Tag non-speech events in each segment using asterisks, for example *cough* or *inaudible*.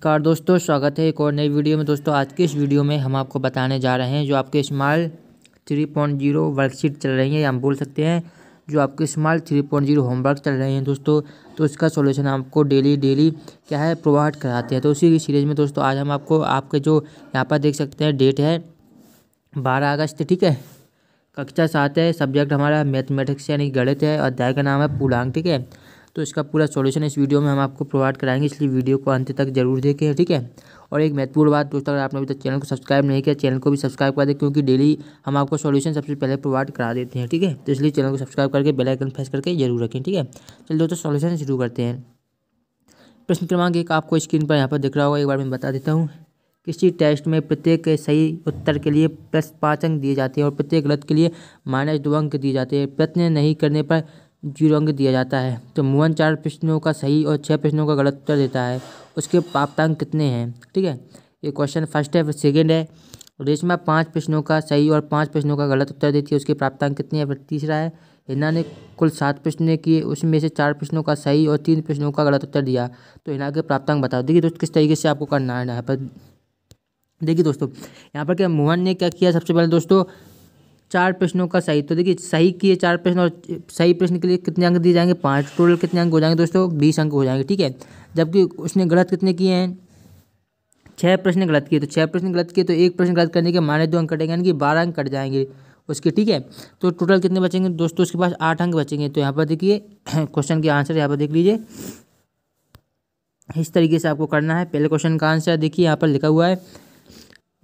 नमस्कार दोस्तों स्वागत है एक और नई वीडियो में दोस्तों आज के इस वीडियो में हम आपको बताने जा रहे हैं जो आपके smart three point zero worksheet चल रही है या हम बोल सकते हैं जो आपके smart three point zero homework चल रहे हैं दोस्तों तो उसका सोल्यूशन आपको डेली डेली क्या है प्रोवाइड कराते हैं तो उसी की सीरीज में दोस्तों आज हम आपको आपके जो यहाँ पर देख सकते हैं डेट है बारह अगस्त ठीक है कक्षा सात है सब्जेक्ट हमारा मैथमेटिक्स यानी गणित है अध्याय का नाम है पूर्णांक ठीक है तो इसका पूरा सॉल्यूशन इस वीडियो में हम आपको प्रोवाइड कराएंगे इसलिए वीडियो को अंत तक जरूर देखें ठीक है और एक महत्वपूर्ण बात दोस्तों अगर आपने अभी तक चैनल को सब्सक्राइब नहीं किया चैनल को भी सब्सक्राइब कर दें क्योंकि डेली हम आपको सॉल्यूशन सबसे पहले प्रोवाइड करा देते हैं ठीक है तो इसलिए चैनल को सब्सक्राइब करके बेल आइकन प्रेस करके जरूर रखें ठीक है चलिए दोस्तों सॉल्यूशन शुरू करते हैं प्रश्न क्रमांक एक आपको स्क्रीन पर यहाँ पर दिख रहा होगा एक बार मैं बता देता हूँ किसी टेस्ट में प्रत्येक के सही उत्तर के लिए प्लस पाँच अंक दिए जाते हैं और प्रत्येक गलत के लिए माइनस दो अंक दिए जाते हैं प्रश्न नहीं करने पर जीरो अंक दिया जाता है तो मोहन चार प्रश्नों का सही और छः प्रश्नों का गलत उत्तर देता है उसके प्राप्तांक कितने हैं ठीक है ये क्वेश्चन फर्स्ट है फिर सेकेंड है रेशमा पाँच प्रश्नों का सही और पाँच प्रश्नों का गलत उत्तर देती है उसके प्राप्तांक कितने हैं फिर तीसरा है हिना ने कुल सात प्रश्न किए उसमें से चार प्रश्नों का सही और तीन प्रश्नों का गलत उत्तर दिया तो हिना के प्राप्तांक बताओ देखिए दोस्त किस तरीके से आपको करना है पर देखिए दोस्तों यहाँ पर क्या मोहन ने क्या किया सबसे पहले दोस्तों चार प्रश्नों का सही तो देखिए सही किए चार प्रश्न और सही प्रश्न के लिए कितने अंक दिए जाएंगे पाँच टोटल कितने अंक हो जाएंगे दोस्तों बीस अंक हो जाएंगे ठीक है जबकि उसने गलत कितने किए हैं छः प्रश्न गलत किए तो छः प्रश्न गलत किए तो एक प्रश्न गलत करने के माने दो अंक कटेंगे यानी कि बारह अंक कट जाएंगे उसके ठीक है तो टोटल कितने बचेंगे दोस्तों उसके पास आठ अंक बचेंगे तो यहाँ पर देखिए *clears throat* क्वेश्चन के आंसर यहाँ पर देख लीजिए इस तरीके से आपको करना है पहले क्वेश्चन का आंसर देखिए यहाँ पर लिखा हुआ है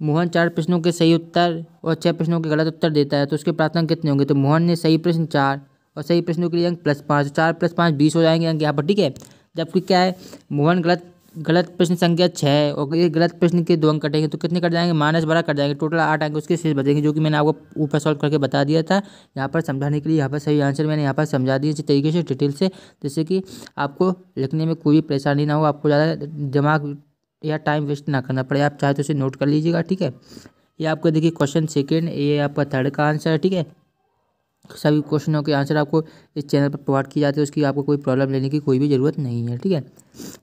मोहन चार प्रश्नों के सही उत्तर और छः प्रश्नों के गलत उत्तर देता है तो उसके प्राथमिक कितने होंगे तो मोहन ने सही प्रश्न चार और सही प्रश्नों के लिए अंक प्लस पाँच तो चार प्लस पाँच बीस हो जाएंगे अंक यहाँ पर ठीक है जबकि क्या है मोहन गलत गलत प्रश्न संख्या छः और ये गलत प्रश्न के दो अंक कटेंगे तो कितने कट जाएंगे माइनस बारह कट जाएंगे टोटल आठ अंक उसके शेष बचेंगे जो कि मैंने आपको ऊपर सॉल्व करके बता दिया था यहाँ पर समझाने के लिए यहाँ पर सही आंसर मैंने यहाँ पर समझा दिया इसी तरीके से डिटेल से जैसे कि आपको लिखने में कोई परेशानी ना हो आपको ज़्यादा दिमाग या टाइम वेस्ट ना करना पड़े आप चाहे तो उसे नोट कर लीजिएगा ठीक है ये आपको देखिए क्वेश्चन सेकेंड ये आपका थर्ड का आंसर है ठीक है सभी क्वेश्चनों के आंसर आपको इस चैनल पर प्रोवाइड किए जाते हैं उसकी आपको कोई प्रॉब्लम लेने की कोई भी ज़रूरत नहीं है ठीक है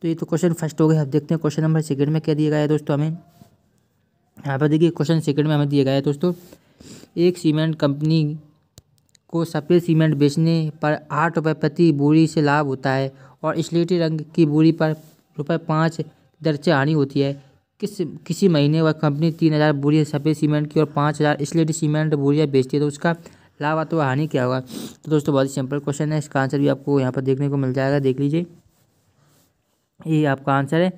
तो ये तो क्वेश्चन फर्स्ट हो गया अब देखते हैं क्वेश्चन नंबर सेकंड में क्या दिया गया है दोस्तों हमें यहाँ पर देखिए क्वेश्चन सेकंड में हमें दिया गया है दोस्तों एक सीमेंट कंपनी को सफ़ेद सीमेंट बेचने पर आठ रुपये प्रति बोरी से लाभ होता है और स्लेटी रंग की बोरी पर रुपये पाँच दर से हानि होती है किस किसी महीने वह कंपनी तीन हज़ार बोरिया सफ़ेद सीमेंट की और पाँच हज़ार स्लेटी सीमेंट बोरिया बेचती है तो उसका लाभ अथवा हानि क्या होगा तो दोस्तों बहुत ही सिंपल क्वेश्चन है इसका आंसर भी आपको यहाँ पर देखने को मिल जाएगा देख लीजिए ये आपका आंसर है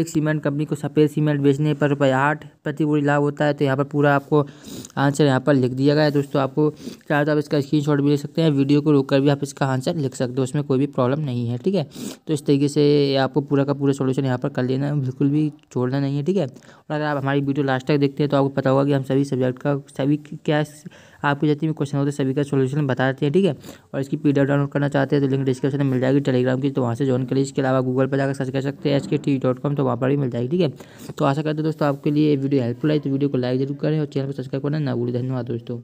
एक सीमेंट कंपनी को सफ़ेद सीमेंट बेचने पर रुपये आठ प्रति बोरी लाभ होता है तो यहाँ पर पूरा आपको आंसर यहाँ पर लिख दिया गया है दोस्तों आपको चाहे तो आप इसका स्क्रीन भी ले सकते हैं वीडियो को रोक कर भी आप इसका आंसर लिख सकते हो उसमें कोई भी प्रॉब्लम नहीं है ठीक है तो इस तरीके से आपको पूरा का पूरा सोल्यूशन यहाँ पर कर लेना है बिल्कुल भी छोड़ना नहीं है ठीक है और अगर आप हमारी वीडियो लास्ट तक देखते हैं तो आपको पता होगा कि हम सभी सब्जेक्ट का सभी क्या आपके जितनी भी क्वेश्चन होते हैं सभी का सोल्यूशन बता देते हैं ठीक है और इसकी पी डाउनलोड करना चाहते हैं तो लिंक डिस्क्रिप्शन में मिल जाएगी टेलीग्राम की तो वहाँ से ज्वाइन लीजिए इसके अलावा गूगल पर जाकर सर्च कर सकते हैं एच के टी डॉट कॉम तो वहाँ पर भी मिल जाएगी ठीक है तो आशा करते हैं दोस्तों आपके लिए वीडियो वीडियो हेल्पफुल आई तो वीडियो को लाइक जरूर करें और चैनल को सब्सक्राइब करें ना बोले धन्यवाद दोस्तों